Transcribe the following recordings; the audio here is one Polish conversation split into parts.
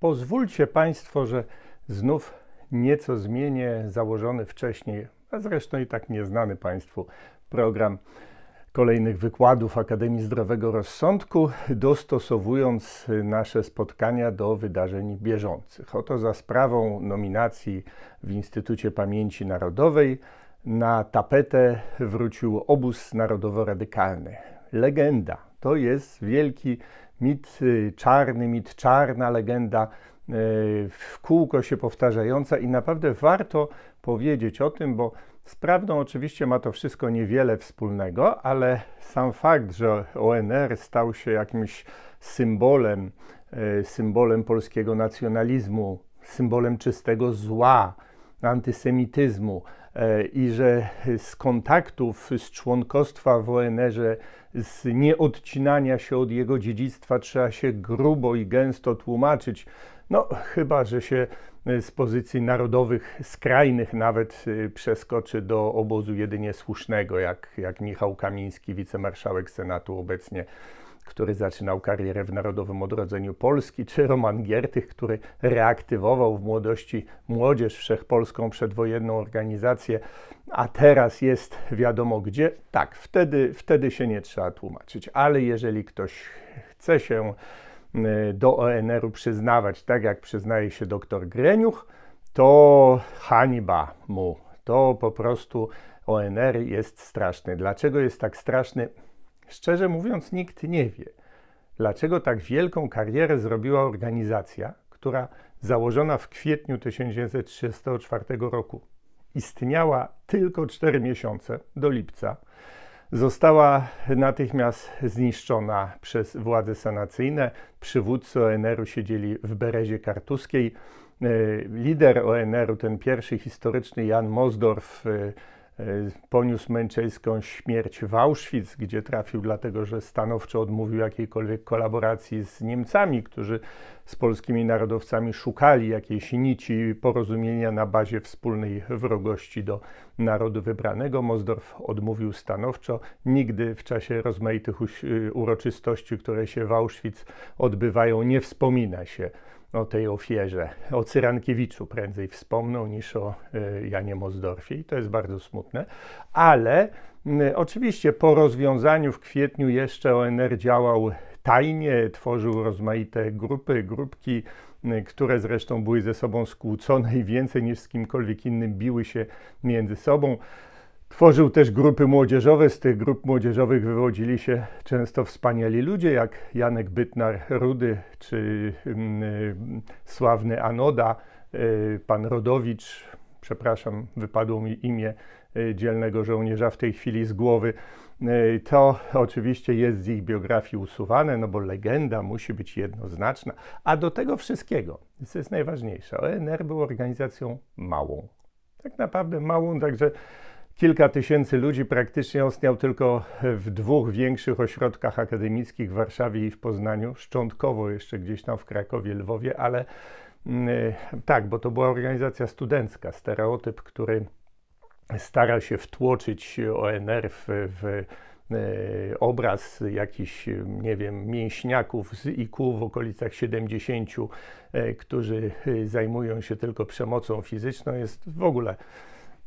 Pozwólcie Państwo, że znów nieco zmienię założony wcześniej, a zresztą i tak nieznany Państwu program kolejnych wykładów Akademii Zdrowego Rozsądku, dostosowując nasze spotkania do wydarzeń bieżących. Oto za sprawą nominacji w Instytucie Pamięci Narodowej na tapetę wrócił obóz narodowo-radykalny. Legenda. To jest wielki mit y, czarny, mit czarna, legenda y, w kółko się powtarzająca i naprawdę warto powiedzieć o tym, bo z prawdą oczywiście ma to wszystko niewiele wspólnego, ale sam fakt, że ONR stał się jakimś symbolem, y, symbolem polskiego nacjonalizmu, symbolem czystego zła, antysemityzmu, E, i że z kontaktów, z członkostwa w ONR-ze, z nieodcinania się od jego dziedzictwa trzeba się grubo i gęsto tłumaczyć. No, chyba że się e, z pozycji narodowych, skrajnych nawet, e, przeskoczy do obozu jedynie słusznego, jak, jak Michał Kamiński, wicemarszałek Senatu obecnie który zaczynał karierę w Narodowym Odrodzeniu Polski, czy Roman Giertych, który reaktywował w młodości Młodzież Wszechpolską przedwojenną organizację, a teraz jest wiadomo gdzie. Tak, wtedy, wtedy się nie trzeba tłumaczyć, ale jeżeli ktoś chce się e, do ONR-u przyznawać, tak jak przyznaje się doktor Greniuch, to hańba mu. To po prostu ONR jest straszny. Dlaczego jest tak straszny? Szczerze mówiąc, nikt nie wie, dlaczego tak wielką karierę zrobiła organizacja, która założona w kwietniu 1934 roku istniała tylko 4 miesiące do lipca. Została natychmiast zniszczona przez władze sanacyjne. Przywódcy ONR-u siedzieli w Berezie Kartuskiej. E, lider ONR-u, ten pierwszy historyczny Jan Mosdorf, e, E, poniósł męczeńską śmierć w Auschwitz, gdzie trafił dlatego, że stanowczo odmówił jakiejkolwiek kolaboracji z Niemcami, którzy z polskimi narodowcami szukali jakiejś nici porozumienia na bazie wspólnej wrogości do narodu wybranego. Mosdorf odmówił stanowczo. Nigdy w czasie rozmaitych uroczystości, które się w Auschwitz odbywają, nie wspomina się o tej ofierze, o Cyrankiewiczu prędzej wspomną niż o e, Janie Mosdorfie i to jest bardzo smutne, ale oczywiście po rozwiązaniu w kwietniu jeszcze ONR działał tajnie, tworzył rozmaite grupy, grupki, które zresztą były ze sobą skłócone i więcej niż z kimkolwiek innym biły się między sobą. Tworzył też grupy młodzieżowe. Z tych grup młodzieżowych wywodzili się często wspaniali ludzie, jak Janek Bytnar Rudy czy mm, y, sławny Anoda, y, pan Rodowicz, przepraszam, wypadło mi imię y, dzielnego żołnierza w tej chwili z głowy. to oczywiście jest z ich biografii usuwane, no bo legenda musi być jednoznaczna. A do tego wszystkiego, co jest najważniejsze, ONR był organizacją małą. Tak naprawdę małą, także Kilka tysięcy ludzi praktycznie ostniał tylko w dwóch większych ośrodkach akademickich w Warszawie i w Poznaniu, szczątkowo jeszcze gdzieś tam w Krakowie, Lwowie, ale mm, e, tak, bo to była organizacja studencka, stereotyp, który stara się wtłoczyć ONR w, w e, obraz jakichś, nie wiem, mięśniaków z IQ w okolicach 70, e, którzy zajmują się tylko przemocą fizyczną, jest w ogóle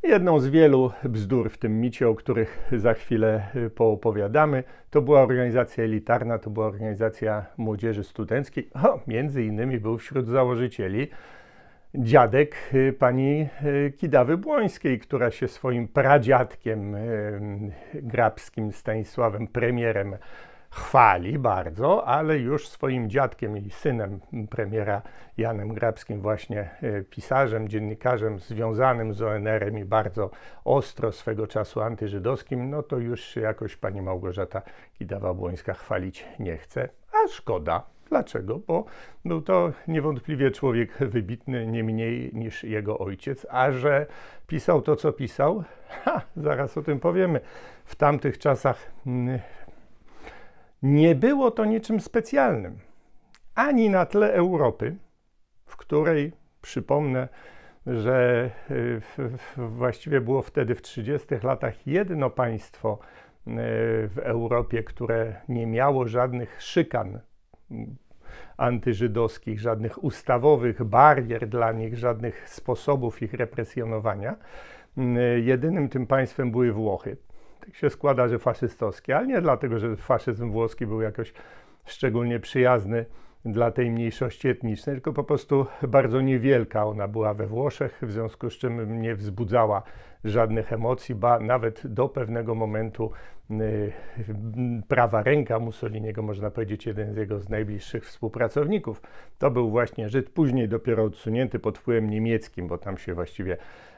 Jedną z wielu bzdur w tym micie, o których za chwilę y, poopowiadamy, to była organizacja elitarna, to była organizacja młodzieży studenckiej. O, między innymi był wśród założycieli dziadek y, pani y, Kidawy Błońskiej, która się swoim pradziadkiem grabskim Stanisławem premierem chwali bardzo, ale już swoim dziadkiem i synem premiera Janem Grabskim, właśnie e, pisarzem, dziennikarzem związanym z ONR-em i bardzo ostro swego czasu antyżydowskim, no to już jakoś pani Małgorzata Kidawa-Błońska chwalić nie chce, a szkoda. Dlaczego? Bo był to niewątpliwie człowiek wybitny, nie mniej niż jego ojciec, a że pisał to, co pisał, ha, zaraz o tym powiemy. W tamtych czasach mm, nie było to niczym specjalnym, ani na tle Europy, w której, przypomnę, że y, właściwie było wtedy w 30 latach jedno państwo y, w Europie, które nie miało żadnych szykan antyżydowskich, żadnych ustawowych barier dla nich, żadnych sposobów ich represjonowania. Y, jedynym tym państwem były Włochy tak się składa, że faszystowski, ale nie dlatego, że faszyzm włoski był jakoś szczególnie przyjazny dla tej mniejszości etnicznej, tylko po prostu bardzo niewielka ona była we Włoszech, w związku z czym nie wzbudzała żadnych emocji, ba nawet do pewnego momentu y, prawa ręka Mussoliniego, można powiedzieć, jeden z jego z najbliższych współpracowników. To był właśnie Żyd, później dopiero odsunięty pod wpływem niemieckim, bo tam się właściwie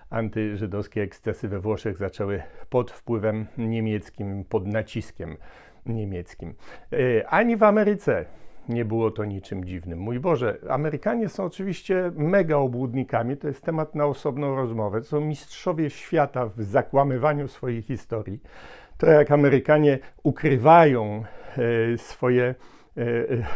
antyżydowskie ekscesy we Włoszech zaczęły pod wpływem niemieckim, pod naciskiem niemieckim. Y, ani w Ameryce nie było to niczym dziwnym. Mój Boże, Amerykanie są oczywiście mega obłudnikami, to jest temat na osobną rozmowę. To są mistrzowie świata w zakłamywaniu swojej historii. To jak Amerykanie ukrywają e, swoje e,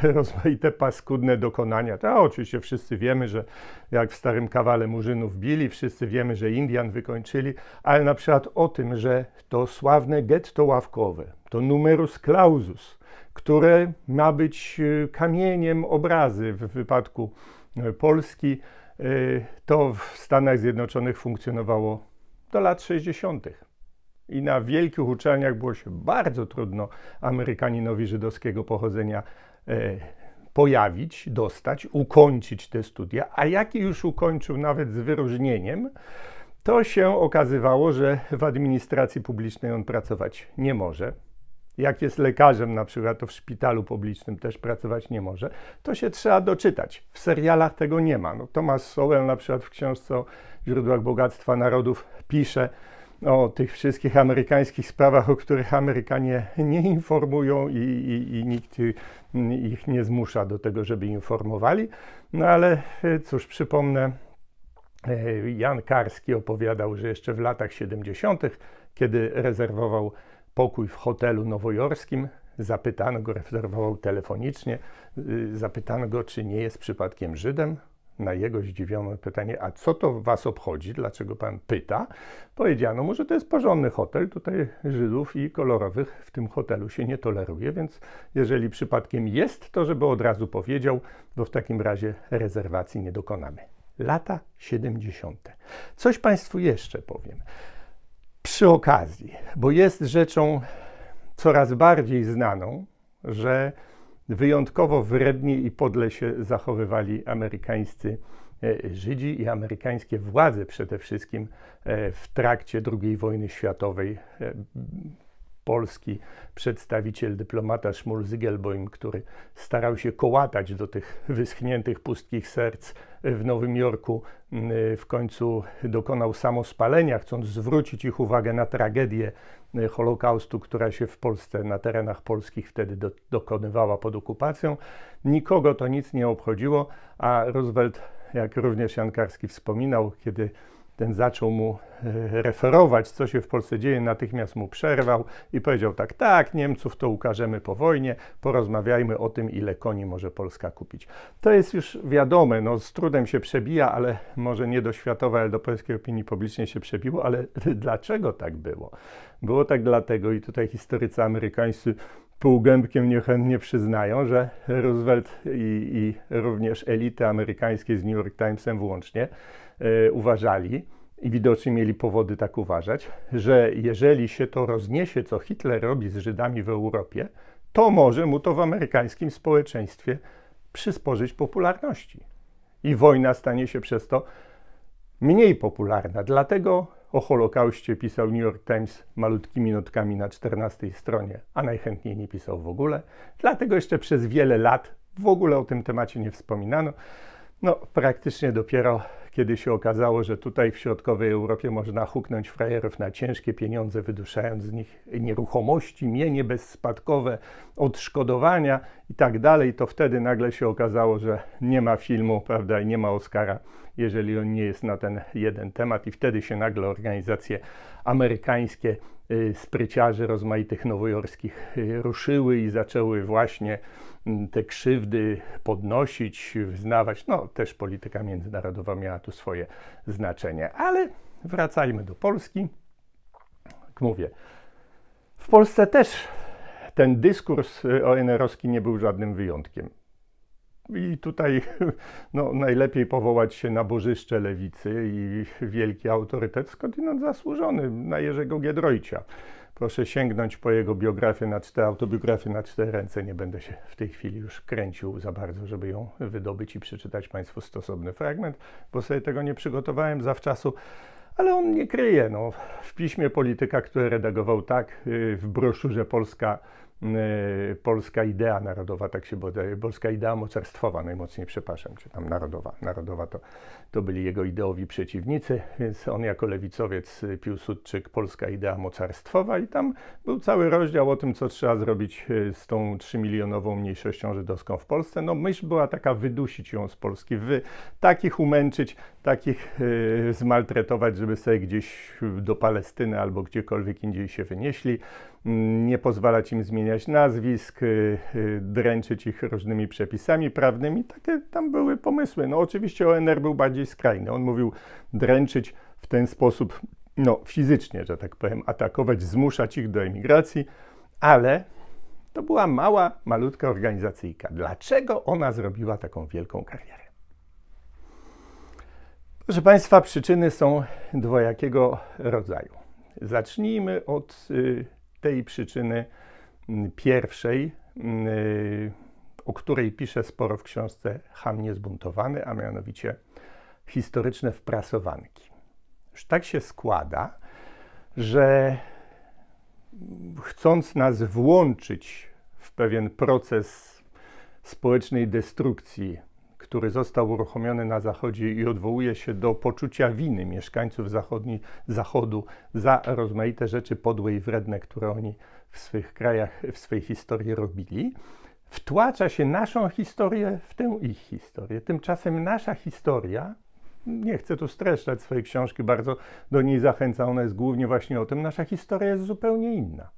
e, rozmaite paskudne dokonania. To oczywiście wszyscy wiemy, że jak w Starym Kawale Murzynów bili, wszyscy wiemy, że Indian wykończyli, ale na przykład o tym, że to sławne getto ławkowe, to numerus clausus, które ma być y, kamieniem obrazy w wypadku y, Polski. Y, to w Stanach Zjednoczonych funkcjonowało do lat 60. I na wielkich uczelniach było się bardzo trudno Amerykaninowi żydowskiego pochodzenia pojawić, dostać, ukończyć te studia, a jaki już ukończył nawet z wyróżnieniem, to się okazywało, że w administracji publicznej on pracować nie może jak jest lekarzem na przykład, to w szpitalu publicznym też pracować nie może, to się trzeba doczytać. W serialach tego nie ma. No, Thomas Sowell na przykład w książce o źródłach bogactwa narodów pisze, o tych wszystkich amerykańskich sprawach, o których Amerykanie nie informują i, i, i, nikt ich nie zmusza do tego, żeby informowali. No ale e, cóż, przypomnę, e, Jan Karski opowiadał, że jeszcze w latach 70., kiedy rezerwował pokój w hotelu nowojorskim. Zapytano go, rezerwował telefonicznie, y, zapytano go, czy nie jest przypadkiem Żydem. Na jego zdziwione pytanie, a co to was obchodzi, dlaczego pan pyta, powiedziano mu, że to jest porządny hotel, tutaj Żydów i kolorowych w tym hotelu się nie toleruje, więc jeżeli przypadkiem jest, to żeby od razu powiedział, bo w takim razie rezerwacji nie dokonamy. Lata 70. Coś państwu jeszcze powiem przy okazji, bo jest rzeczą coraz bardziej znaną, że wyjątkowo wrednie i podle się zachowywali amerykańscy e, Żydzi i amerykańskie władze przede wszystkim e, w trakcie II wojny światowej e, polski przedstawiciel dyplomata Szmul Zygelboim, który starał się kołatać do tych wyschniętych, pustkich serc w Nowym Jorku, y, w końcu dokonał samospalenia, chcąc zwrócić ich uwagę na tragedię Holokaustu, która się w Polsce, na terenach polskich wtedy do, dokonywała pod okupacją. Nikogo to nic nie obchodziło, a Roosevelt, jak również Jankarski wspominał, kiedy ten zaczął mu e, referować, co się w Polsce dzieje, natychmiast mu przerwał i powiedział tak, tak, Niemców to ukażemy po wojnie, porozmawiajmy o tym, ile koni może Polska kupić. To jest już wiadome, no z trudem się przebija, ale może nie do światowej, ale do polskiej opinii publicznej się przebiło, ale dlaczego tak było? Było tak dlatego i tutaj historycy amerykańscy półgębkiem niechętnie przyznają, że Roosevelt i, i również elity amerykańskie z New York Timesem włącznie y, uważali, i widocznie mieli powody tak uważać, że jeżeli się to rozniesie, co Hitler robi z Żydami w Europie, to może mu to w amerykańskim społeczeństwie przysporzyć popularności. I wojna stanie się przez to mniej popularna. Dlatego o Holokauście pisał New York Times malutkimi notkami na 14 stronie, a najchętniej nie pisał w ogóle. Dlatego jeszcze przez wiele lat w ogóle o tym temacie nie wspominano. No, praktycznie dopiero kiedy się okazało, że tutaj w środkowej Europie można huknąć frajerów na ciężkie pieniądze, wyduszając z nich nieruchomości, mienie bezspadkowe, odszkodowania i tak dalej, to wtedy nagle się okazało, że nie ma filmu, prawda, i nie ma Oscara, jeżeli on nie jest na ten jeden temat i wtedy się nagle organizacje amerykańskie y, spryciarzy rozmaitych nowojorskich y, ruszyły i zaczęły właśnie te krzywdy podnosić, wyznawać. No, też polityka międzynarodowa miała tu swoje znaczenie. Ale wracajmy do Polski. Jak mówię, w Polsce też ten dyskurs y, ONR-owski nie był żadnym wyjątkiem. I tutaj no, najlepiej powołać się na bożyszcze lewicy i wielki autorytet skądinąd zasłużony na Jerzego Giedroycia. Proszę sięgnąć po jego biografię na cztery, autobiografię na cztery ręce. Nie będę się w tej chwili już kręcił za bardzo, żeby ją wydobyć i przeczytać Państwu stosowny fragment, bo sobie tego nie przygotowałem zawczasu. Ale on nie kryje. No, w piśmie polityka, które redagował tak, y, w broszurze Polska Y, polska idea narodowa, tak się bodajże, polska idea mocarstwowa najmocniej, przepraszam, czy tam narodowa. Narodowa to, to byli jego ideowi przeciwnicy, więc on jako lewicowiec y, Piłsudczyk, polska idea mocarstwowa i tam był cały rozdział o tym, co trzeba zrobić y, z tą trzymilionową mniejszością żydowską w Polsce. No myśl była taka, wydusić ją z Polski, wy, takich umęczyć, takich yy, zmaltretować, żeby sobie gdzieś do Palestyny albo gdziekolwiek indziej się wynieśli nie pozwalać im zmieniać nazwisk, y, y, dręczyć ich różnymi przepisami prawnymi. Takie tam były pomysły. No oczywiście ONR był bardziej skrajny. On mówił dręczyć w ten sposób, no fizycznie, że tak powiem, atakować, zmuszać ich do emigracji, ale to była mała, malutka organizacyjka. Dlaczego ona zrobiła taką wielką karierę? Proszę Państwa, przyczyny są dwojakiego rodzaju. Zacznijmy od y, tej przyczyny mm, pierwszej, mm, y, o której piszę sporo w książce Ham niezbuntowany, a mianowicie historyczne wprasowanki. Już tak się składa, że chcąc nas włączyć w pewien proces społecznej destrukcji który został uruchomiony na Zachodzie i odwołuje się do poczucia winy mieszkańców zachodni, Zachodu za rozmaite rzeczy podłe i wredne, które oni w swych krajach, w swojej historii robili, wtłacza się naszą historię w tę ich historię. Tymczasem nasza historia nie chcę tu streszczać swojej książki, bardzo do niej zachęca. ona jest głównie właśnie o tym. Nasza historia jest zupełnie inna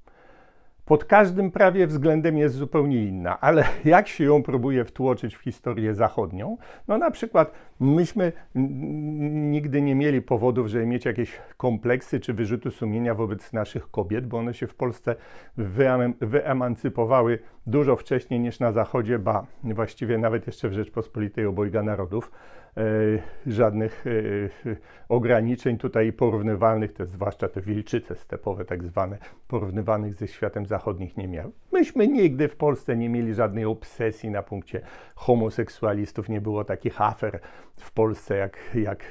pod każdym prawie względem jest zupełnie inna, ale jak się ją próbuje wtłoczyć w historię zachodnią, no na przykład myśmy nigdy nie mieli powodów, żeby mieć jakieś kompleksy czy wyrzuty sumienia wobec naszych kobiet, bo one się w Polsce wyemancypowały dużo wcześniej niż na Zachodzie, ba właściwie nawet jeszcze w Rzeczpospolitej obojga narodów. E, żadnych e, e, ograniczeń tutaj porównywalnych, te, zwłaszcza te wilczyce stepowe, tak zwane, porównywanych ze światem zachodnich nie miały. Myśmy nigdy w Polsce nie mieli żadnej obsesji na punkcie homoseksualistów, nie było takich afer w Polsce jak, jak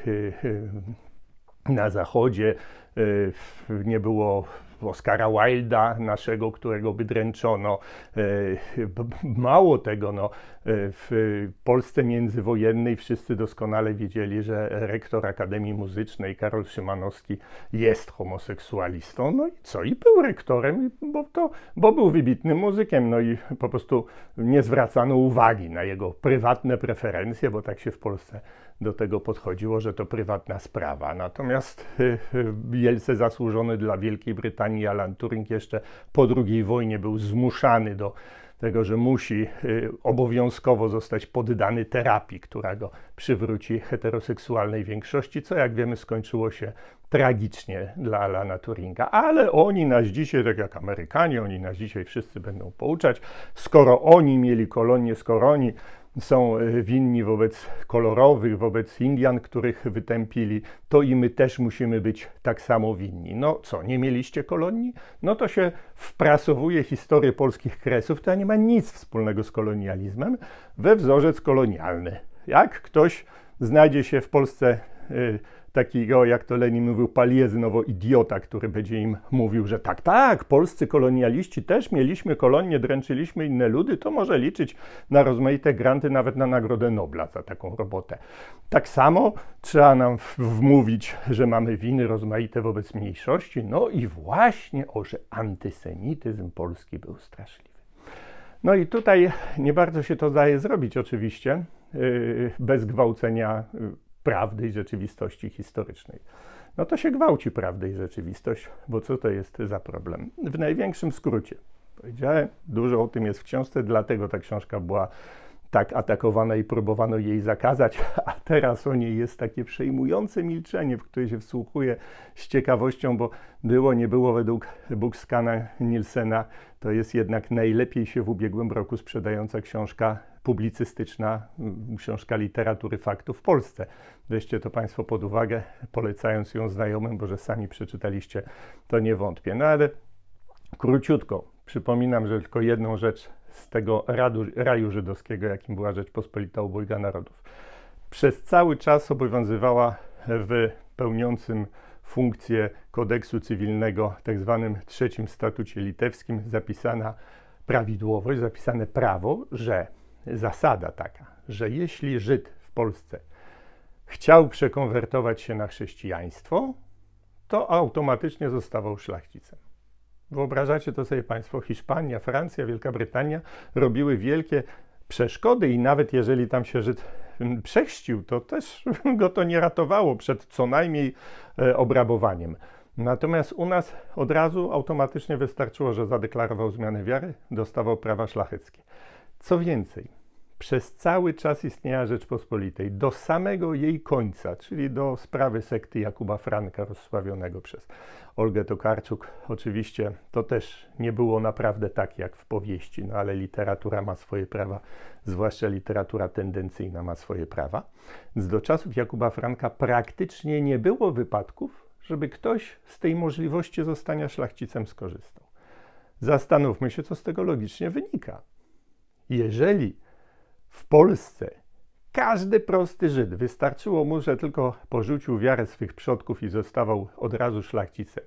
na Zachodzie, nie było Oscara Wilda naszego, którego dręczono. E, mało tego, no, e, w Polsce międzywojennej wszyscy doskonale wiedzieli, że rektor Akademii Muzycznej Karol Szymanowski jest homoseksualistą. No i co? I był rektorem, bo, to, bo był wybitnym muzykiem. No i po prostu nie zwracano uwagi na jego prywatne preferencje, bo tak się w Polsce do tego podchodziło, że to prywatna sprawa. Natomiast wielce y, y, zasłużony dla Wielkiej Brytanii Alan Turing jeszcze po II wojnie był zmuszany do tego, że musi y, obowiązkowo zostać poddany terapii, która go przywróci heteroseksualnej większości, co jak wiemy skończyło się tragicznie dla Alana Turinga. Ale oni nas dzisiaj, tak jak Amerykanie, oni nas dzisiaj wszyscy będą pouczać, skoro oni mieli kolonię, skoro oni są e, winni wobec kolorowych, wobec Indian, których wytępili, to i my też musimy być tak samo winni. No co, nie mieliście kolonii? No to się wprasowuje historię polskich kresów, to nie ma nic wspólnego z kolonializmem, we wzorzec kolonialny. Jak ktoś znajdzie się w Polsce. Yy, takiego, jak to Lenin mówił, palieznowo idiota, który będzie im mówił, że tak, tak, polscy kolonialiści też mieliśmy kolonie, dręczyliśmy inne ludy, to może liczyć na rozmaite granty, nawet na Nagrodę Nobla za taką robotę. Tak samo trzeba nam wmówić, że mamy winy rozmaite wobec mniejszości, no i właśnie, o, że antysemityzm polski był straszliwy. No i tutaj nie bardzo się to daje zrobić oczywiście, yy, bez gwałcenia yy, prawdy i rzeczywistości historycznej. No to się gwałci prawdę i rzeczywistość, bo co to jest za problem? W największym skrócie powiedziałem, dużo o tym jest w książce, dlatego ta książka była tak atakowano i próbowano jej zakazać, a teraz o niej jest takie przejmujące milczenie, w które się wsłuchuje z ciekawością, bo było, nie było według Bookskana Nielsena, to jest jednak najlepiej się w ubiegłym roku sprzedająca książka publicystyczna, książka literatury faktu w Polsce. Weźcie to Państwo pod uwagę, polecając ją znajomym, bo że sami przeczytaliście, to nie wątpię. No ale króciutko, przypominam, że tylko jedną rzecz z tego radu, raju żydowskiego, jakim była Rzeczpospolita Obojga Narodów. Przez cały czas obowiązywała w pełniącym funkcję kodeksu cywilnego, tak zwanym trzecim statucie litewskim, zapisana prawidłowość, zapisane prawo, że zasada taka, że jeśli Żyd w Polsce chciał przekonwertować się na chrześcijaństwo, to automatycznie zostawał szlachcicem. Wyobrażacie to sobie Państwo, Hiszpania, Francja, Wielka Brytania robiły wielkie przeszkody i nawet jeżeli tam się Żyd mm, przechścił, to też go to nie ratowało przed co najmniej e, obrabowaniem. Natomiast u nas od razu automatycznie wystarczyło, że zadeklarował zmianę wiary, dostawał prawa szlacheckie. Co więcej, przez cały czas istnienia Rzeczpospolitej, do samego jej końca, czyli do sprawy sekty Jakuba Franka, rozsławionego przez Olgę Tokarczuk. Oczywiście to też nie było naprawdę tak jak w powieści, no ale literatura ma swoje prawa, zwłaszcza literatura tendencyjna ma swoje prawa. Więc do czasów Jakuba Franka praktycznie nie było wypadków, żeby ktoś z tej możliwości zostania szlachcicem skorzystał. Zastanówmy się, co z tego logicznie wynika. Jeżeli w Polsce każdy prosty Żyd wystarczyło mu, że tylko porzucił wiarę swych przodków i zostawał od razu szlachcicem.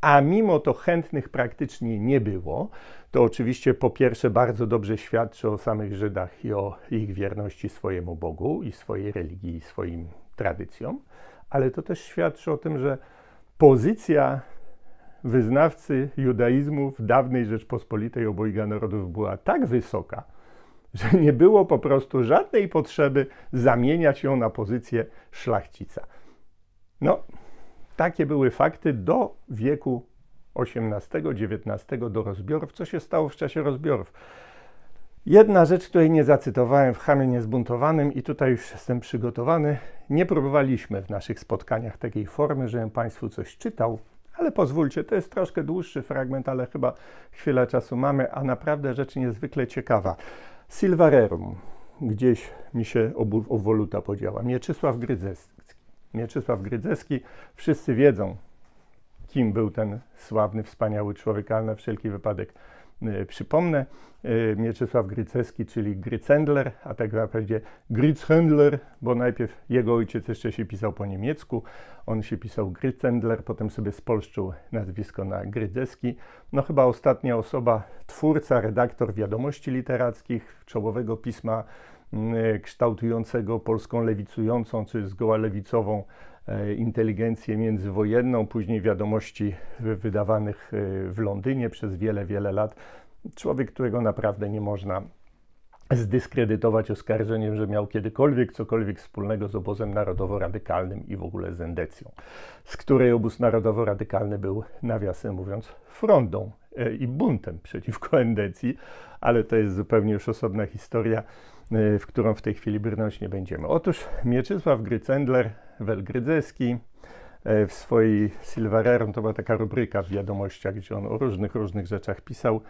A mimo to chętnych praktycznie nie było, to oczywiście po pierwsze bardzo dobrze świadczy o samych Żydach i o ich wierności swojemu Bogu i swojej religii i swoim tradycjom, ale to też świadczy o tym, że pozycja wyznawcy judaizmu w dawnej Rzeczpospolitej obojga narodów była tak wysoka, że nie było po prostu żadnej potrzeby zamieniać ją na pozycję szlachcica. No, takie były fakty do wieku XVIII-XIX, do rozbiorów. Co się stało w czasie rozbiorów? Jedna rzecz, której nie zacytowałem w Hamie Niezbuntowanym i tutaj już jestem przygotowany. Nie próbowaliśmy w naszych spotkaniach takiej formy, żebym Państwu coś czytał, ale pozwólcie, to jest troszkę dłuższy fragment, ale chyba chwilę czasu mamy, a naprawdę rzecz niezwykle ciekawa. Silvarerum. Gdzieś mi się obwoluta podziała. Mieczysław Grydzewski. Mieczysław Grydzewski. Wszyscy wiedzą, kim był ten sławny, wspaniały człowiek, ale na wszelki wypadek E, przypomnę, e, Mieczysław Gryceski, czyli Grycendler, a tak naprawdę Grychendler, bo najpierw jego ojciec jeszcze się pisał po niemiecku, on się pisał Gryczendler, potem sobie spolszczył nazwisko na Grydeski. No chyba ostatnia osoba, twórca, redaktor wiadomości literackich, czołowego pisma mm, e, kształtującego Polską lewicującą, czy zgoła lewicową E, inteligencję międzywojenną, później wiadomości wydawanych e, w Londynie przez wiele, wiele lat. Człowiek, którego naprawdę nie można zdyskredytować oskarżeniem, że miał kiedykolwiek cokolwiek wspólnego z obozem narodowo-radykalnym i w ogóle z endecją, z której obóz narodowo-radykalny był, nawiasem mówiąc, frondą e, i buntem przeciwko endecji, ale to jest zupełnie już osobna historia, w którą w tej chwili brnąć nie będziemy. Otóż Mieczysław Grycendler Welgrydzewski. E, w swojej Silvarerum, to była taka rubryka w wiadomościach, gdzie on o różnych, różnych rzeczach pisał,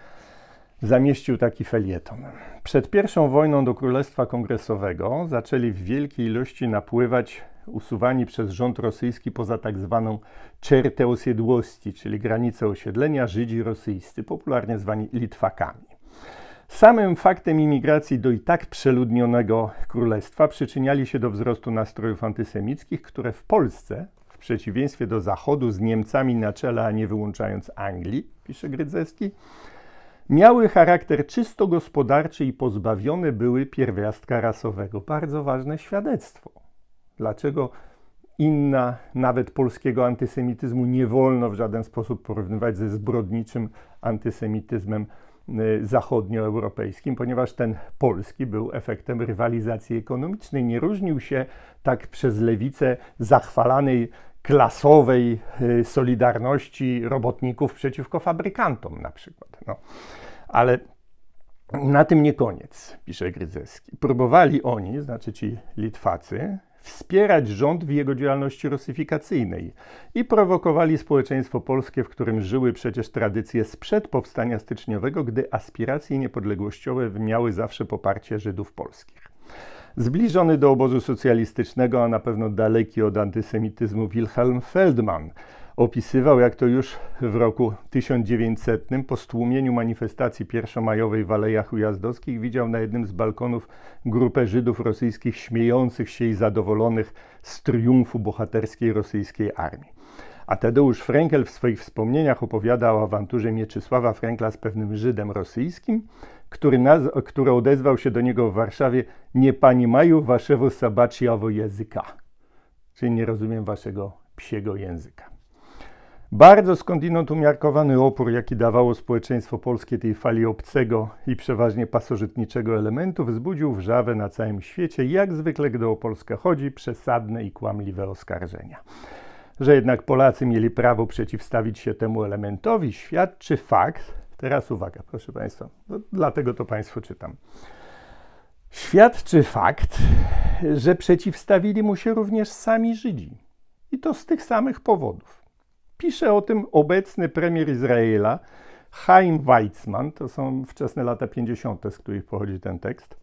zamieścił taki felieton. Przed pierwszą wojną do Królestwa Kongresowego zaczęli w wielkiej ilości napływać usuwani przez rząd rosyjski poza tak zwaną czertę osiedłości, czyli granicę osiedlenia Żydzi rosyjscy, popularnie zwani Litwakami. Samym faktem imigracji do i tak przeludnionego królestwa przyczyniali się do wzrostu nastrojów antysemickich, które w Polsce, w przeciwieństwie do Zachodu z Niemcami na czele, a nie wyłączając Anglii, pisze Grydzewski, miały charakter czysto gospodarczy i pozbawione były pierwiastka rasowego. Bardzo ważne świadectwo. Dlaczego inna, nawet polskiego antysemityzmu nie wolno w żaden sposób porównywać ze zbrodniczym antysemityzmem Y, zachodnioeuropejskim, ponieważ ten polski był efektem rywalizacji ekonomicznej. Nie różnił się tak przez lewicę zachwalanej klasowej y, solidarności robotników przeciwko fabrykantom na przykład. No. Ale na tym nie koniec, pisze Grydzewski. Próbowali oni, znaczy ci Litwacy, wspierać rząd w jego działalności rosyfikacyjnej i prowokowali społeczeństwo polskie, w którym żyły przecież tradycje sprzed powstania styczniowego, gdy aspiracje niepodległościowe miały zawsze poparcie Żydów polskich. Zbliżony do obozu socjalistycznego, a na pewno daleki od antysemityzmu Wilhelm Feldman – opisywał, jak to już w roku 1900 po stłumieniu manifestacji pierwszomajowej w Alejach Ujazdowskich widział na jednym z balkonów grupę Żydów rosyjskich śmiejących się i zadowolonych z triumfu bohaterskiej rosyjskiej armii. A Tadeusz Frenkel w swoich wspomnieniach opowiada o awanturze Mieczysława Frenkla z pewnym Żydem rosyjskim, który, naz- który odezwał się do niego w Warszawie nie pani maju waszego sabaciawo języka, czyli nie rozumiem waszego psiego języka. Bardzo skądinąd umiarkowany opór, jaki dawało społeczeństwo polskie tej fali obcego i przeważnie pasożytniczego elementu, wzbudził wrzawę na całym świecie, jak zwykle, gdy o Polskę chodzi, przesadne i kłamliwe oskarżenia. Że jednak Polacy mieli prawo przeciwstawić się temu elementowi, świadczy fakt, teraz uwaga, proszę Państwa, no, dlatego to Państwu czytam. Świadczy fakt, że przeciwstawili mu się również sami Żydzi. I to z tych samych powodów. Pisze o tym obecny premier Izraela, Chaim Weizmann, to są wczesne lata 50., z których pochodzi ten tekst,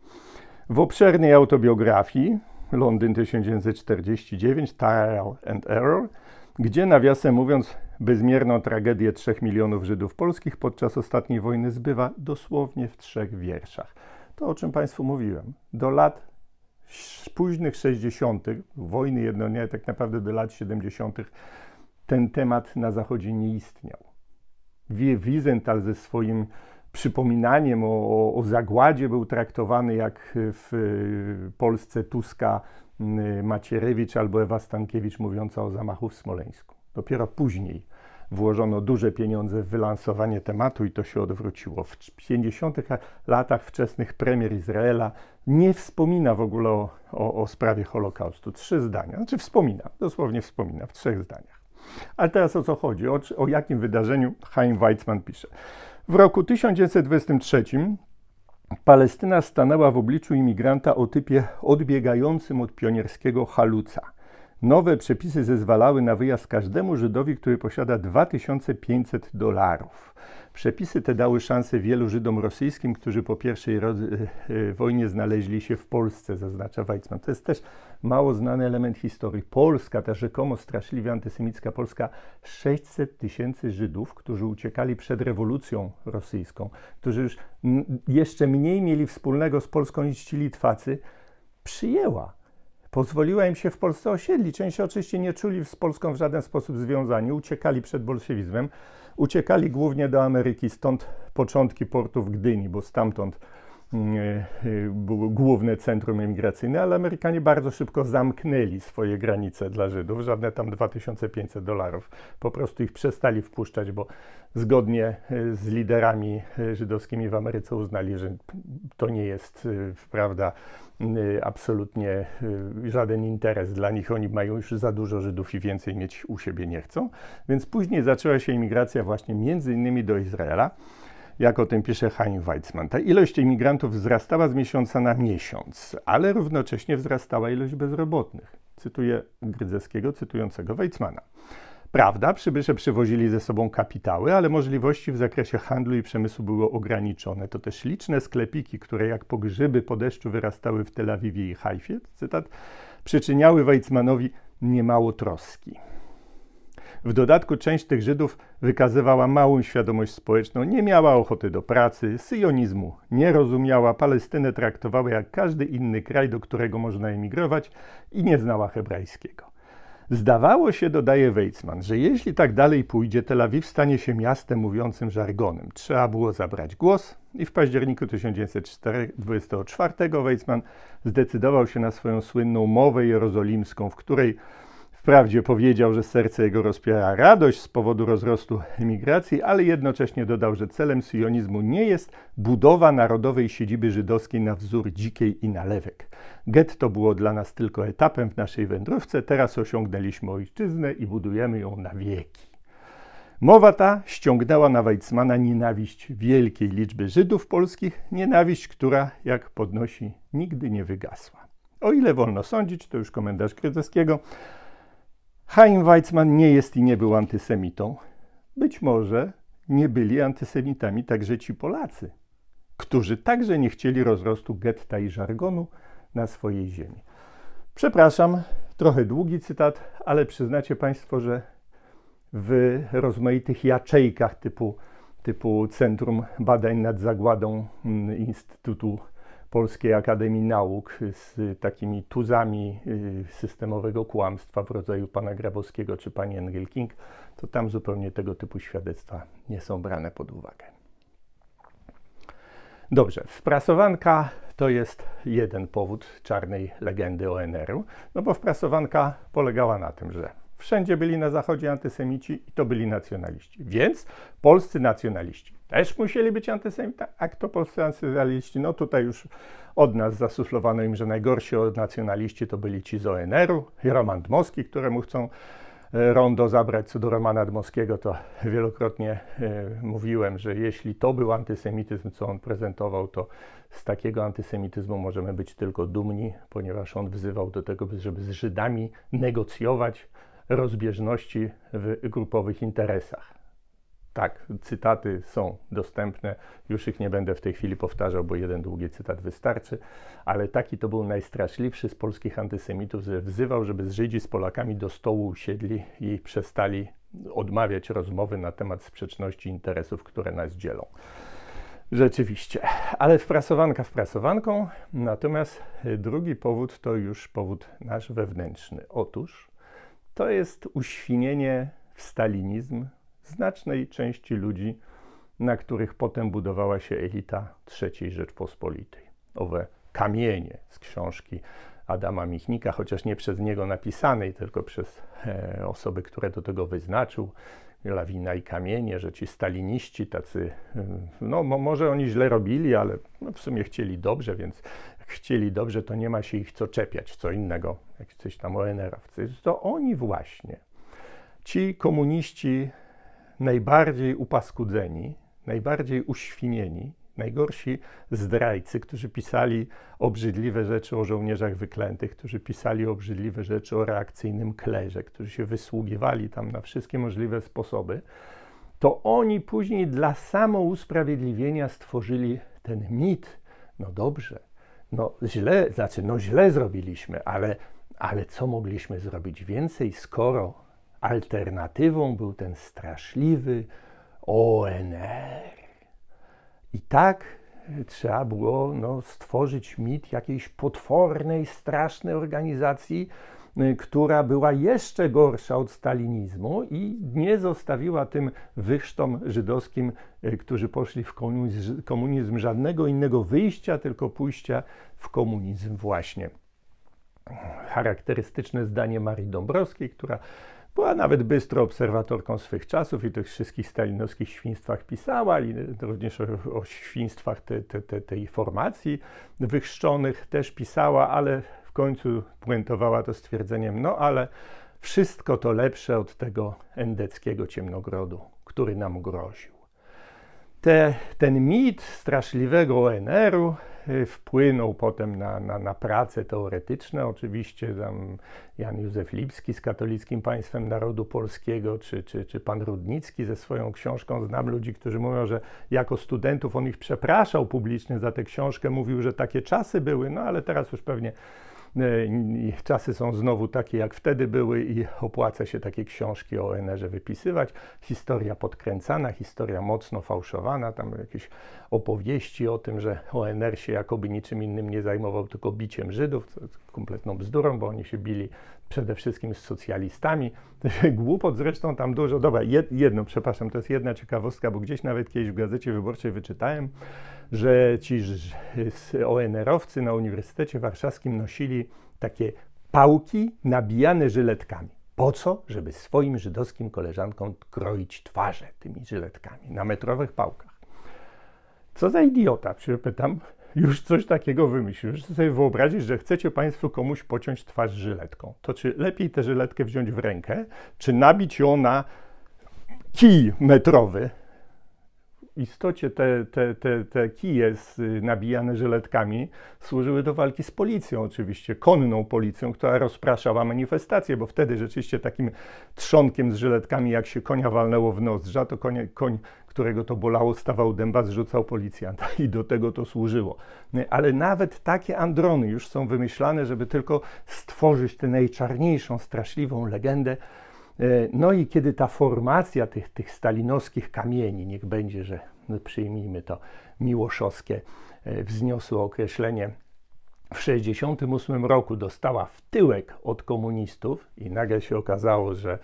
w obszernej autobiografii Londyn 1949, Trial and Error, gdzie nawiasem mówiąc bezmierną tragedię trzech milionów Żydów polskich podczas ostatniej wojny zbywa dosłownie w trzech wierszach. To o czym Państwu mówiłem. Do lat późnych 60., wojny jednodniowej, tak naprawdę do lat 70., ten temat na Zachodzie nie istniał. Wiesenthal ze swoim przypominaniem o, o, zagładzie był traktowany jak e, w e, Polsce Tuska e, Macierewicz albo Ewa Stankiewicz mówiąca o zamachu w Smoleńsku. Dopiero później włożono duże pieniądze w wylansowanie tematu i to się odwróciło. W 50. latach wczesnych premier Izraela nie wspomina w ogóle o, o, o sprawie Holokaustu. Trzy zdania, znaczy wspomina, dosłownie wspomina w trzech zdaniach. Ale teraz o co chodzi? O, o jakim wydarzeniu Hein Weizmann pisze? W roku 1923 Palestyna stanęła w obliczu imigranta o typie odbiegającym od pionierskiego haluca. Nowe przepisy zezwalały na wyjazd każdemu Żydowi, który posiada 2500 dolarów. Przepisy te dały szansę wielu Żydom rosyjskim, którzy po pierwszej e, e, wojnie znaleźli się w Polsce, zaznacza Weizmann. To jest też mało znany element historii. Polska, ta rzekomo straszliwie antysemicka Polska, 600 tysięcy Żydów, którzy uciekali przed rewolucją rosyjską, którzy już jeszcze mniej mieli wspólnego z Polską niż ci Litwacy, przyjęła Pozwoliła im się w Polsce osiedlić. część oczywiście nie czuli z Polską w żaden sposób związani, uciekali przed bolszewizmem, uciekali głównie do Ameryki, stąd początki portów w Gdyni, bo stamtąd E, e, było główne centrum imigracyjne, ale Amerykanie bardzo szybko zamknęli swoje granice dla Żydów, żadne tam 2500 dolarów. Po prostu ich przestali wpuszczać, bo zgodnie e, z liderami żydowskimi w Ameryce uznali, że to nie jest prawda absolutnie żaden interes dla nich. Oni mają już za dużo Żydów i więcej mieć u siebie nie chcą. Więc później zaczęła się imigracja właśnie między innymi do Izraela jak o tym pisze Hein Weizmann. Ta ilość imigrantów wzrastała z miesiąca na miesiąc, ale równocześnie wzrastała ilość bezrobotnych. Cytuję Grydzewskiego, cytującego Weizmana. Prawda, przybysze przywozili ze sobą kapitały, ale możliwości w zakresie handlu i przemysłu były ograniczone. To też liczne sklepiki, które jak po grzyby po deszczu wyrastały w Tel Awiwie i Haifie, cytat, przyczyniały Weizmanowi niemało troski. W dodatku część tych Żydów wykazywała małą świadomość społeczną, nie miała ochoty do pracy, syjonizmu nie rozumiała, Palestynę traktowała jak każdy inny kraj, do którego można emigrować i nie znała hebrajskiego. Zdawało się, dodaje Weizmann, że jeśli tak dalej pójdzie, Tel Awiw stanie się miastem mówiącym żargonem. Trzeba było zabrać głos i w październiku 1924 Weizmann zdecydował się na swoją słynną mowę jerozolimską, w której Wprawdzie powiedział, że serce jego rozpiera radość z powodu rozrostu emigracji, ale jednocześnie dodał, że celem sionizmu nie jest budowa narodowej siedziby żydowskiej na wzór dzikiej i nalewek. Getto było dla nas tylko etapem w naszej wędrówce, teraz osiągnęliśmy ojczyznę i budujemy ją na wieki. Mowa ta ściągnęła na Weizmana nienawiść wielkiej liczby Żydów polskich, nienawiść, która, jak podnosi, nigdy nie wygasła. O ile wolno sądzić, to już komendarz Krzyzewskiego, Heim Weizmann nie jest i nie był antysemitą. Być może nie byli antysemitami także ci Polacy, którzy także nie chcieli rozrostu getta i żargonu na swojej ziemi. Przepraszam, trochę długi cytat, ale przyznacie Państwo, że w rozmaitych jaczejkach typu, typu Centrum Badań nad Zagładą mm, Instytutu Polskiej Akademii Nauk z takimi tuzami y, systemowego kłamstwa w rodzaju pana Grabowskiego czy pani Engel King, to tam zupełnie tego typu świadectwa nie są brane pod uwagę. Dobrze, wprasowanka to jest jeden powód czarnej legendy o u no bo wprasowanka polegała na tym, że Wszędzie byli na Zachodzie antysemici i to byli nacjonaliści. Więc polscy nacjonaliści też musieli być antysemitami. A kto polscy nacjonaliści? No tutaj już od nas zasuflowano im, że najgorsi nacjonaliści to byli ci z ONR-u, Roman Dmowski, któremu chcą e, rondo zabrać. Co do Romana Dmowskiego, to wielokrotnie e, mówiłem, że jeśli to był antysemityzm, co on prezentował, to z takiego antysemityzmu możemy być tylko dumni, ponieważ on wzywał do tego, żeby z Żydami negocjować rozbieżności w grupowych interesach. Tak, cytaty są dostępne, już ich nie będę w tej chwili powtarzał, bo jeden długi cytat wystarczy, ale taki to był najstraszliwszy z polskich antysemitów, że wzywał, żeby Żydzi z Polakami do stołu usiedli i przestali odmawiać rozmowy na temat sprzeczności interesów, które nas dzielą. Rzeczywiście, ale wprasowanka wprasowanką, natomiast drugi powód to już powód nasz wewnętrzny. Otóż to jest uświnienie w stalinizm znacznej części ludzi, na których potem budowała się elita III Rzeczpospolitej. Owe kamienie z książki Adama Michnika, chociaż nie przez niego napisanej, tylko przez e, osoby, które do tego wyznaczył. Lawina i kamienie, że ci staliniści tacy, e, no mo, może oni źle robili, ale no, w sumie chcieli dobrze, więc chcieli dobrze, to nie ma się ich co czepiać, co innego, jak coś tam ONR-owcy. To oni właśnie, ci komuniści najbardziej upaskudzeni, najbardziej uświnieni, najgorsi zdrajcy, którzy pisali obrzydliwe rzeczy o żołnierzach wyklętych, którzy pisali obrzydliwe rzeczy o reakcyjnym klerze, którzy się wysługiwali tam na wszystkie możliwe sposoby, to oni później dla samousprawiedliwienia stworzyli ten mit. No dobrze, no źle, znaczy no źle zrobiliśmy, ale, ale co mogliśmy zrobić więcej, skoro alternatywą był ten straszliwy ONR. I tak trzeba było no, stworzyć mit jakiejś potwornej, strasznej organizacji, Y, która była jeszcze gorsza od stalinizmu i nie zostawiła tym wysztom żydowskim, y, którzy poszli w komunizm, komunizm żadnego innego wyjścia, tylko pójścia w komunizm właśnie. Charakterystyczne zdanie Marii Dąbrowskiej, która była nawet bystro obserwatorką swych czasów i tych wszystkich stalinowskich świństwach pisała, i również o, o świństwach te, te, te, tej formacji wychrzczonych też pisała, ale końcu puentowała to stwierdzeniem, no ale wszystko to lepsze od tego endeckiego ciemnogrodu, który nam groził. Te, ten mit straszliwego ONR-u y, wpłynął potem na, na, na, prace teoretyczne. Oczywiście tam Jan Józef Lipski z Katolickim Państwem Narodu Polskiego, czy, czy, czy pan Rudnicki ze swoją książką. Znam ludzi, którzy mówią, że jako studentów on ich przepraszał publicznie za tę książkę, mówił, że takie czasy były, no ale teraz już pewnie E, czasy są znowu takie, jak wtedy były i opłaca się takie książki o onr ze wypisywać. Historia podkręcana, historia mocno fałszowana, tam jakieś opowieści o tym, że ONR się jakoby niczym innym nie zajmował, tylko biciem Żydów, co jest kompletną bzdurą, bo oni się bili przede wszystkim z socjalistami. Głupot zresztą tam dużo. Dobra, jedno, przepraszam, to jest jedna ciekawostka, bo gdzieś nawet kiedyś w Gazecie Wyborczej wyczytałem, że ci ONR-owcy na Uniwersytecie Warszawskim nosili takie pałki nabijane żyletkami. Po co? Żeby swoim żydowskim koleżankom kroić twarze tymi żyletkami na metrowych pałkach. Co za idiota, pytam. Już coś takiego wymyślił. Już sobie wyobrazić, że chcecie Państwo komuś pociąć twarz żyletką. To czy lepiej tę żyletkę wziąć w rękę, czy nabić ją na kij metrowy, istocie te, te, te, te kije z, y, nabijane żyletkami służyły do walki z policją, oczywiście konną policją, która rozpraszała manifestacje, bo wtedy rzeczywiście takim trzonkiem z żyletkami, jak się konia walnęło w nozdrza, to konie, koń, którego to bolało, stawał dęba, zrzucał policjanta i do tego to służyło. Y, ale nawet takie androny już są wymyślane, żeby tylko stworzyć tę najczarniejszą, straszliwą legendę, E, no i kiedy ta formacja tych, tych stalinowskich kamieni, niech będzie, że przyjmijmy to miłoszowskie, e, wzniosło określenie w 1968 roku dostała w tyłek od komunistów i nagle się okazało, że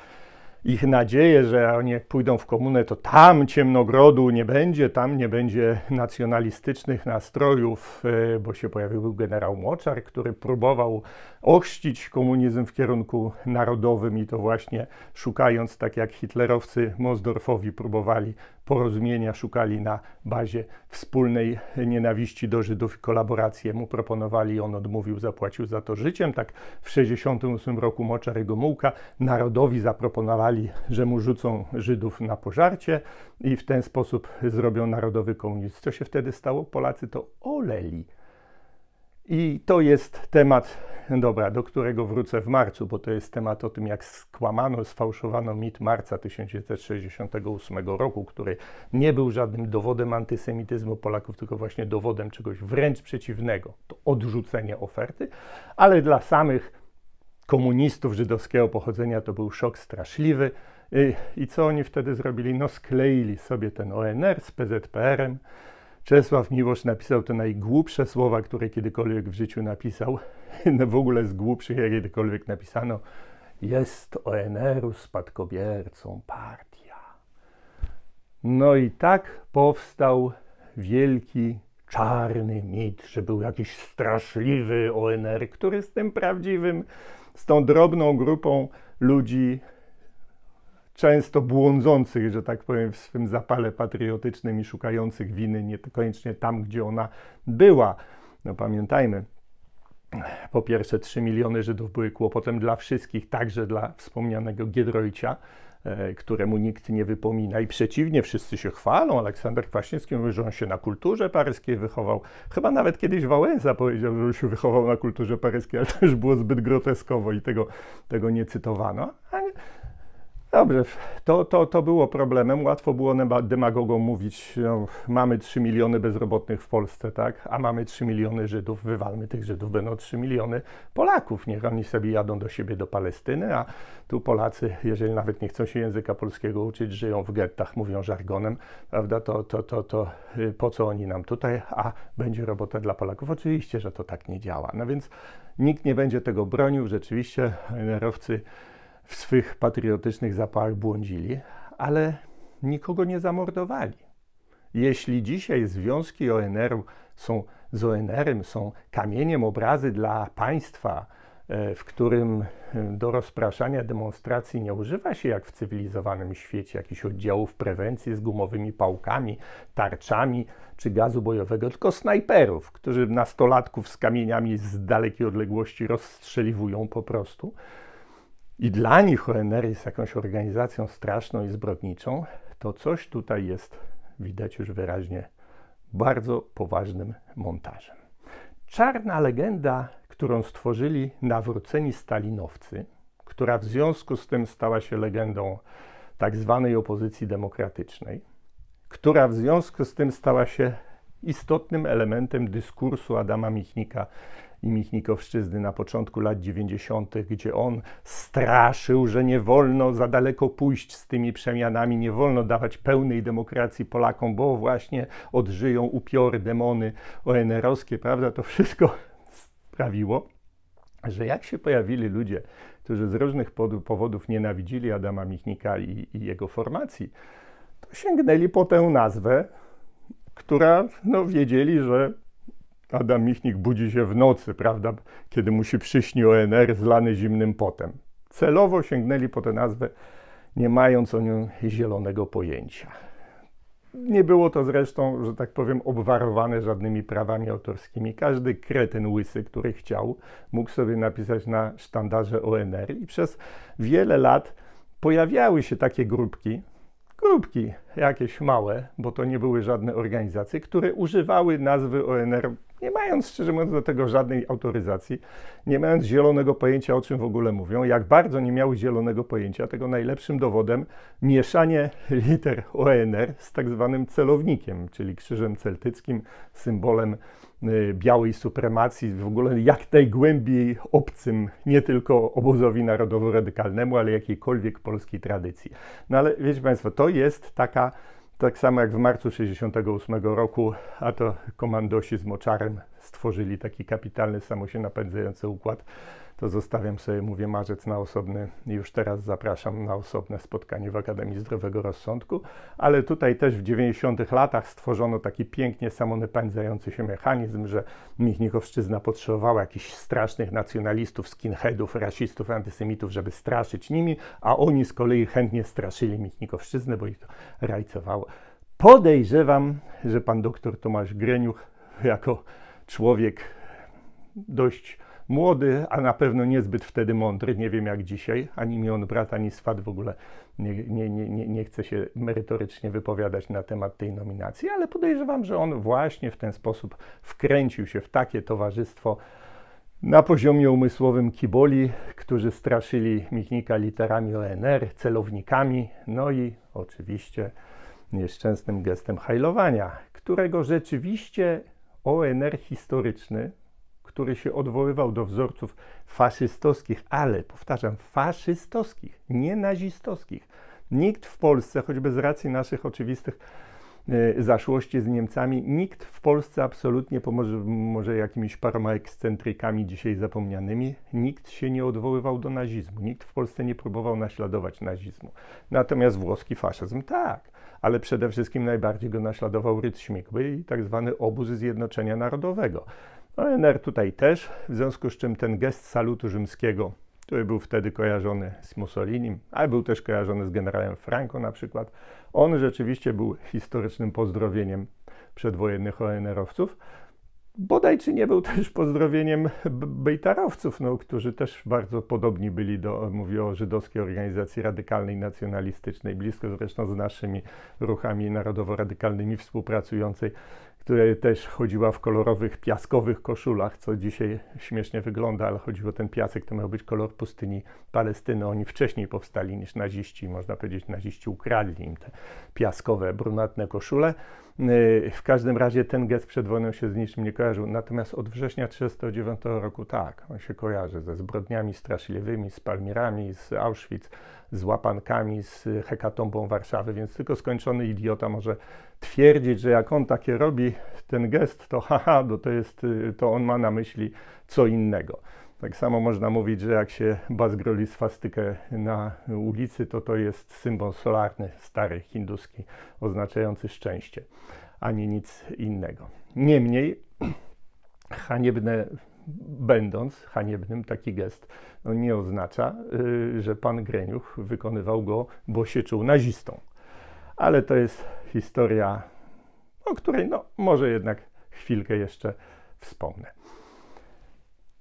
ich nadzieje, że oni jak pójdą w komunę, to tam ciemnogrodu nie będzie, tam nie będzie nacjonalistycznych nastrojów, e, bo się pojawił generał Moczar, który próbował ochrzcić komunizm w kierunku narodowym i to właśnie szukając, tak jak hitlerowcy Mosdorfowi próbowali porozumienia, szukali na bazie wspólnej nienawiści do Żydów i kolaborację mu proponowali. On odmówił, zapłacił za to życiem. Tak w 1968 roku Moczarego Gomułka narodowi zaproponowali, że mu rzucą Żydów na pożarcie i w ten sposób zrobią narodowy komunizm. Co się wtedy stało? Polacy to oleli. I to jest temat, dobra, do którego wrócę w marcu, bo to jest temat o tym, jak skłamano, sfałszowano mit marca 1968 roku, który nie był żadnym dowodem antysemityzmu Polaków, tylko właśnie dowodem czegoś wręcz przeciwnego. To odrzucenie oferty, ale dla samych komunistów żydowskiego pochodzenia to był szok straszliwy. Y, I, co oni wtedy zrobili? No skleili sobie ten ONR z PZPR-em Czesław Miłosz napisał te najgłupsze słowa, które kiedykolwiek w życiu napisał. No w ogóle z głupszych, jak kiedykolwiek napisano. Jest ONR-u spadkobiercą partia. No i tak powstał wielki czarny mit, że był jakiś straszliwy ONR, który z tym prawdziwym, z tą drobną grupą ludzi często błądzących, że tak powiem, w swym zapale patriotycznym i szukających winy niekoniecznie tam, gdzie ona była. No pamiętajmy, po pierwsze 3 miliony Żydów były kłopotem dla wszystkich, także dla wspomnianego Giedroycia, e, któremu nikt nie wypomina i przeciwnie, wszyscy się chwalą. Aleksander Kwaśniewski mówi, że on się na kulturze paryskiej wychował. Chyba nawet kiedyś Wałęsa powiedział, że on się wychował na kulturze paryskiej, ale to już było zbyt groteskowo i tego, tego nie cytowano. Ale Dobrze, to, to, to było problemem. Łatwo było demagogom mówić, no, mamy 3 miliony bezrobotnych w Polsce, tak? A mamy 3 miliony Żydów, wywalmy tych Żydów, będą 3 miliony Polaków. Niech oni sobie jadą do siebie do Palestyny, a tu Polacy, jeżeli nawet nie chcą się języka polskiego uczyć, żyją w gettach, mówią żargonem, prawda? To, to, to, to y, po co oni nam tutaj, a będzie robota dla Polaków? Oczywiście, że to tak nie działa. No więc nikt nie będzie tego bronił. Rzeczywiście, y, nerowcy w swych patriotycznych zapałach błądzili, ale nikogo nie zamordowali. Jeśli dzisiaj związki ONR są z ONR-em, są kamieniem obrazy dla państwa, e, w którym e, do rozpraszania demonstracji nie używa się jak w cywilizowanym świecie jakichś oddziałów prewencji z gumowymi pałkami, tarczami czy gazu bojowego, tylko snajperów, którzy nastolatków z kamieniami z dalekiej odległości rozstrzeliwują po prostu i dla nich ONR jest jakąś organizacją straszną i zbrodniczą, to coś tutaj jest widać już wyraźnie bardzo poważnym montażem. Czarna legenda, którą stworzyli nawróceni stalinowcy, która w związku z tym stała się legendą tak zwanej opozycji demokratycznej, która w związku z tym stała się istotnym elementem dyskursu Adama Michnika i Michnikowszczyzny na początku lat 90., gdzie on straszył, że nie wolno za daleko pójść z tymi przemianami, nie wolno dawać pełnej demokracji Polakom, bo właśnie odżyją upiory, demony ONR-owskie, prawda? To wszystko sprawiło, że jak się pojawili ludzie, którzy z różnych powodów nienawidzili Adama Michnika i, i jego formacji, to sięgnęli po tę nazwę, która no, wiedzieli, że Adam Michnik budzi się w nocy, prawda, kiedy mu się przyśni ONR zlany zimnym potem. Celowo sięgnęli po tę nazwę, nie mając o nią zielonego pojęcia. Nie było to zresztą, że tak powiem, obwarowane żadnymi prawami autorskimi. Każdy kretyn łysy, który chciał, mógł sobie napisać na sztandarze ONR i przez wiele lat pojawiały się takie grupki, grupki jakieś małe, bo to nie były żadne organizacje, które używały nazwy ONR, nie mając szczerze mówiąc do tego żadnej autoryzacji, nie mając zielonego pojęcia o czym w ogóle mówią. Jak bardzo nie miały zielonego pojęcia, tego najlepszym dowodem mieszanie liter ONR z tak zwanym celownikiem, czyli krzyżem celtyckim, symbolem Y, białej supremacji, w ogóle jak najgłębiej obcym nie tylko obozowi narodowo-radykalnemu, ale jakiejkolwiek polskiej tradycji. No ale wiecie Państwo, to jest taka, tak samo jak w marcu 68 roku, a to komandosi z Moczarem stworzyli taki kapitalny, samo się napędzający układ to zostawiam sobie, mówię, marzec na osobny, już teraz zapraszam na osobne spotkanie w Akademii Zdrowego Rozsądku, ale tutaj też w 90-tych latach stworzono taki pięknie samonapędzający się mechanizm, że Michnikowszczyzna potrzebowała jakichś strasznych nacjonalistów, skinheadów, rasistów, antysemitów, żeby straszyć nimi, a oni z kolei chętnie straszyli Michnikowszczyznę, bo ich to rajcowało. Podejrzewam, że pan doktor Tomasz Greniuch jako człowiek dość Młody, a na pewno niezbyt wtedy mądry, nie wiem jak dzisiaj, ani mi on brat, ani swat w ogóle nie, nie, nie, nie, chce się merytorycznie wypowiadać na temat tej nominacji, ale podejrzewam, że on właśnie w ten sposób wkręcił się w takie towarzystwo, na poziomie umysłowym kiboli, którzy straszyli Michnika literami ONR, celownikami, no i oczywiście nieszczęsnym gestem hajlowania, którego rzeczywiście ONR historyczny który się odwoływał do wzorców faszystowskich, ale powtarzam, faszystowskich, nie nazistowskich. Nikt w Polsce, choćby z racji naszych oczywistych e, zaszłości z Niemcami, nikt w Polsce absolutnie, pomoże, może jakimiś paroma ekscentrykami dzisiaj zapomnianymi, nikt się nie odwoływał do nazizmu, nikt w Polsce nie próbował naśladować nazizmu. Natomiast włoski faszyzm tak, ale przede wszystkim najbardziej go naśladował Ryd Śmigły i tak zwany obóz Zjednoczenia Narodowego. ONR no, tutaj też, w związku z czym ten gest salutu rzymskiego, który był wtedy kojarzony z Mussolinim, ale był też kojarzony z generałem Franco na przykład, on rzeczywiście był historycznym pozdrowieniem przedwojennych ONR-owców. Bodaj czy nie był też pozdrowieniem bejtarowców, no, którzy też bardzo podobni byli do, mówię o żydowskiej organizacji radykalnej, nacjonalistycznej, blisko zresztą z naszymi ruchami narodowo-radykalnymi współpracującej, która też chodziła w kolorowych piaskowych koszulach, co dzisiaj śmiesznie wygląda, ale chodziło o ten piasek, to miał być kolor pustyni Palestyny. Oni wcześniej powstali niż naziści, można powiedzieć, naziści ukradli im te piaskowe, brunatne koszule. Yy, w każdym razie ten gest przed wojną się z niczym nie kojarzył, natomiast od września 1939 roku tak, on się kojarzy ze zbrodniami straszliwymi, z Palmirami, z Auschwitz, z łapankami, z hekatombą Warszawy, więc tylko skończony idiota może twierdzić, że jak on takie robi, ten gest, to haha, to, jest, y, to on ma na myśli co innego. Tak samo można mówić, że jak się bazgroli swastykę na ulicy, to to jest symbol solarny, stary, hinduski, oznaczający szczęście, ani nic innego. Niemniej haniebne będąc haniebnym taki gest no nie oznacza, y, że pan Greniuch wykonywał go, bo się czuł nazistą. Ale to jest historia, o której no, może jednak chwilkę jeszcze wspomnę.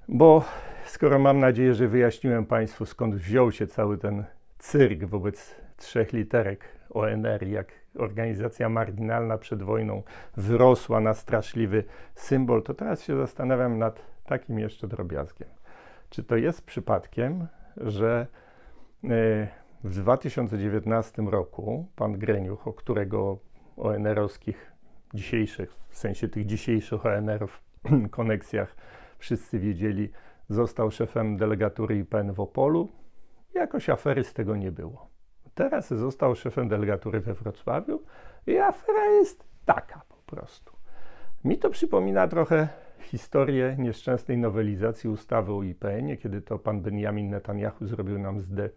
Bo skoro mam nadzieję, że wyjaśniłem Państwu, skąd wziął się cały ten cyrk wobec trzech literek ONR, jak organizacja marginalna przed wojną wyrosła na straszliwy symbol, to teraz się zastanawiam nad takim jeszcze drobiazgiem. Czy to jest przypadkiem, że e, w 2019 roku pan Greniuch, o którego ONR-owskich dzisiejszych, w sensie tych dzisiejszych ONR-ów koneksjach wszyscy wiedzieli, został szefem delegatury IPN w Opolu, jakoś afery z tego nie było. Teraz został szefem delegatury we Wrocławiu i afera jest taka po prostu. Mi to przypomina trochę historię nieszczęsnej nowelizacji ustawy o IPN-ie, kiedy to pan Benjamin Netanyahu zrobił nam z de,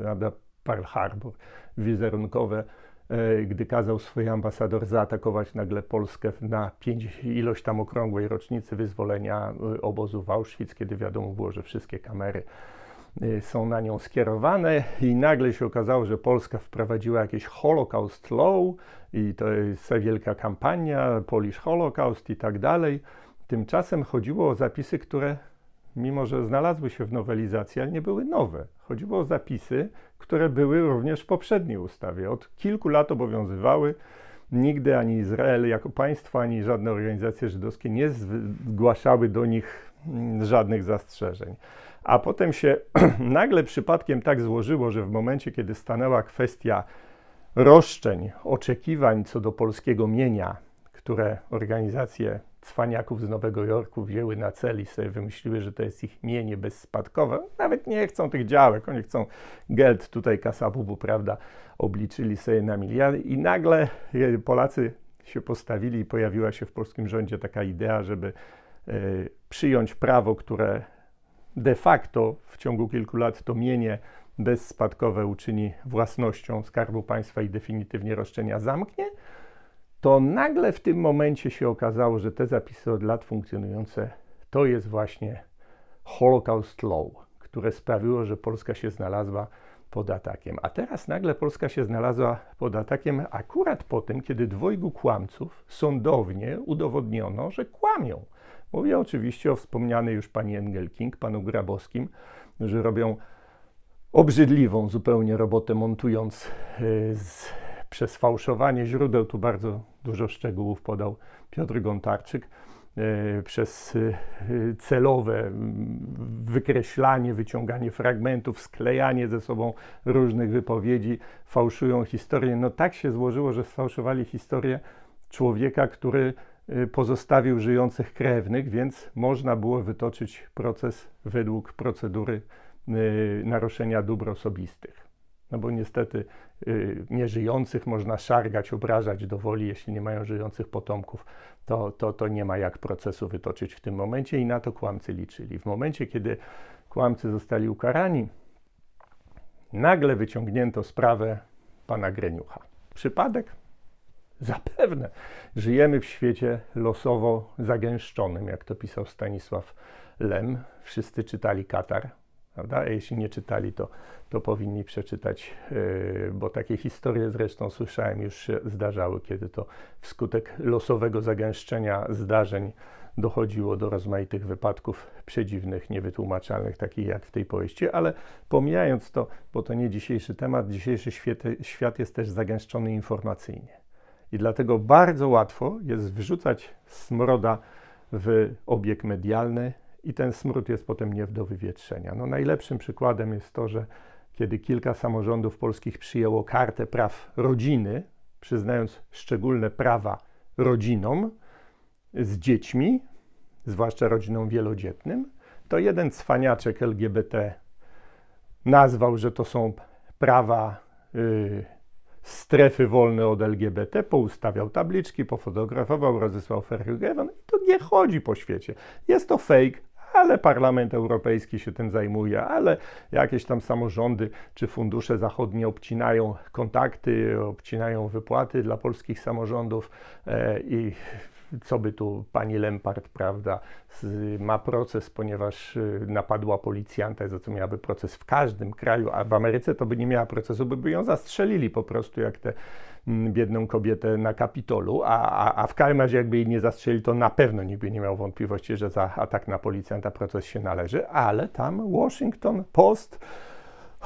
prawda, Pearl Harbor wizerunkowe, e, gdy kazał swój ambasador zaatakować nagle Polskę na pięć, ilość tam okrągłej rocznicy wyzwolenia e, obozu w Auschwitz, kiedy wiadomo było, że wszystkie kamery e, są na nią skierowane i nagle się okazało, że Polska wprowadziła jakieś Holocaust Law i to jest wielka kampania, Polish Holocaust i tak dalej. Tymczasem chodziło o zapisy, które mimo że znalazły się w nowelizacji, ale nie były nowe. Chodziło o zapisy, które były również w poprzedniej ustawie. Od kilku lat obowiązywały. Nigdy ani Izrael jako państwo, ani żadne organizacje żydowskie nie zgłaszały do nich mm, żadnych zastrzeżeń. A potem się nagle przypadkiem tak złożyło, że w momencie, kiedy stanęła kwestia roszczeń, oczekiwań co do polskiego mienia, które organizacje cwaniaków z Nowego Jorku wzięły na cel i sobie wymyśliły, że to jest ich mienie bezspadkowe. Nawet nie chcą tych działek, oni chcą geld tutaj kasabubu, prawda, obliczyli sobie na miliardy i nagle e, Polacy się postawili i pojawiła się w polskim rządzie taka idea, żeby e, przyjąć prawo, które de facto w ciągu kilku lat to mienie bezspadkowe uczyni własnością Skarbu Państwa i definitywnie roszczenia zamknie, to nagle w tym momencie się okazało, że te zapisy od lat funkcjonujące to jest właśnie Holocaust Law, które sprawiło, że Polska się znalazła pod atakiem. A teraz nagle Polska się znalazła pod atakiem akurat po tym, kiedy dwojgu kłamców sądownie udowodniono, że kłamią. Mówię oczywiście o wspomnianej już pani Engelking, panu Grabowskim, że robią obrzydliwą zupełnie robotę montując y, z przez fałszowanie źródeł, tu bardzo dużo szczegółów podał Piotr Gontarczyk, e, przez e, celowe wykreślanie, wyciąganie fragmentów, sklejanie ze sobą różnych wypowiedzi, fałszują historię. No tak się złożyło, że sfałszowali historię człowieka, który e, pozostawił żyjących krewnych, więc można było wytoczyć proces według procedury naruszenia dóbr osobistych. No bo niestety y, nieżyjących można szargać, obrażać do woli, jeśli nie mają żyjących potomków, to, to, to nie ma jak procesu wytoczyć w tym momencie i na to kłamcy liczyli. W momencie, kiedy kłamcy zostali ukarani, nagle wyciągnięto sprawę pana Greniucha. Przypadek? Zapewne. Żyjemy w świecie losowo zagęszczonym, jak to pisał Stanisław Lem. Wszyscy czytali Katar, Prawda? A jeśli nie czytali, to, to powinni przeczytać, yy, bo takie historie zresztą słyszałem już się zdarzały, kiedy to wskutek losowego zagęszczenia zdarzeń dochodziło do rozmaitych wypadków przedziwnych, niewytłumaczalnych, takich jak w tej powieści, ale pomijając to, bo to nie dzisiejszy temat, dzisiejszy świat, świat jest też zagęszczony informacyjnie. I dlatego bardzo łatwo jest wrzucać smroda w obieg medialny, i ten smród jest potem nie do wywietrzenia. No, najlepszym przykładem jest to, że kiedy kilka samorządów polskich przyjęło kartę praw rodziny, przyznając szczególne prawa rodzinom z dziećmi, zwłaszcza rodzinom wielodzietnym, to jeden cwaniaczek LGBT nazwał, że to są prawa yy, strefy wolne od LGBT, poustawiał tabliczki, pofotografował, rozesłał Ferhugewon i to nie chodzi po świecie. Jest to fake, ale Parlament Europejski się tym zajmuje, ale jakieś tam samorządy czy fundusze zachodnie obcinają kontakty, obcinają wypłaty dla polskich samorządów e, i co by tu pani Lempart, prawda, ma proces, ponieważ y, napadła policjanta, za co miałaby proces w każdym kraju, a w Ameryce to by nie miała procesu, by, by ją zastrzelili po prostu, jak te biedną kobietę na Kapitolu, a, a, a w każdym razie jakby jej nie zastrzeli, to na pewno nikt by nie miał wątpliwości, że za atak na policjanta proces się należy, ale tam Washington Post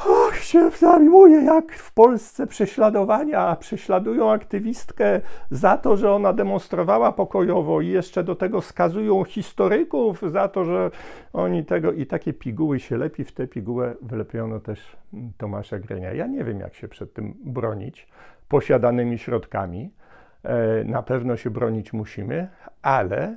Och, się zajmuje, jak w Polsce prześladowania. Prześladują aktywistkę za to, że ona demonstrowała pokojowo i jeszcze do tego skazują historyków za to, że oni tego i takie piguły się lepi. W tę pigułę wlepiono też Tomasza Grenia. Ja nie wiem, jak się przed tym bronić posiadanymi środkami. E, na pewno się bronić musimy, ale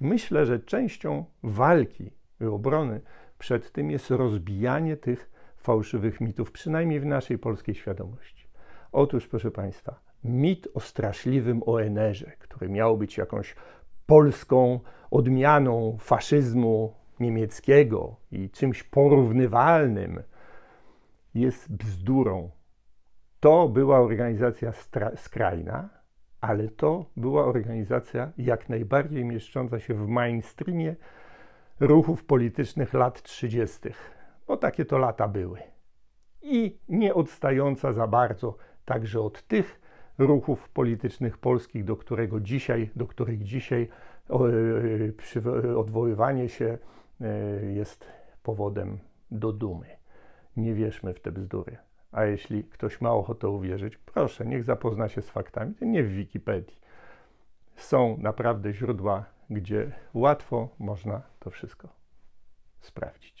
myślę, że częścią walki i obrony przed tym jest rozbijanie tych fałszywych mitów, przynajmniej w naszej polskiej świadomości. Otóż, proszę Państwa, mit o straszliwym ONR-ze, który miał być jakąś polską odmianą faszyzmu niemieckiego i czymś porównywalnym, jest bzdurą, to była organizacja skrajna, ale to była organizacja jak najbardziej mieszcząca się w mainstreamie ruchów politycznych lat 30., bo takie to lata były. I nie odstająca za bardzo także od tych ruchów politycznych polskich, do, którego dzisiaj, do których dzisiaj e, odwoływanie się e, jest powodem do dumy. Nie wierzmy w te bzdury. A jeśli ktoś ma ochotę uwierzyć, proszę, niech zapozna się z faktami, nie w Wikipedii. Są naprawdę źródła, gdzie łatwo można to wszystko sprawdzić.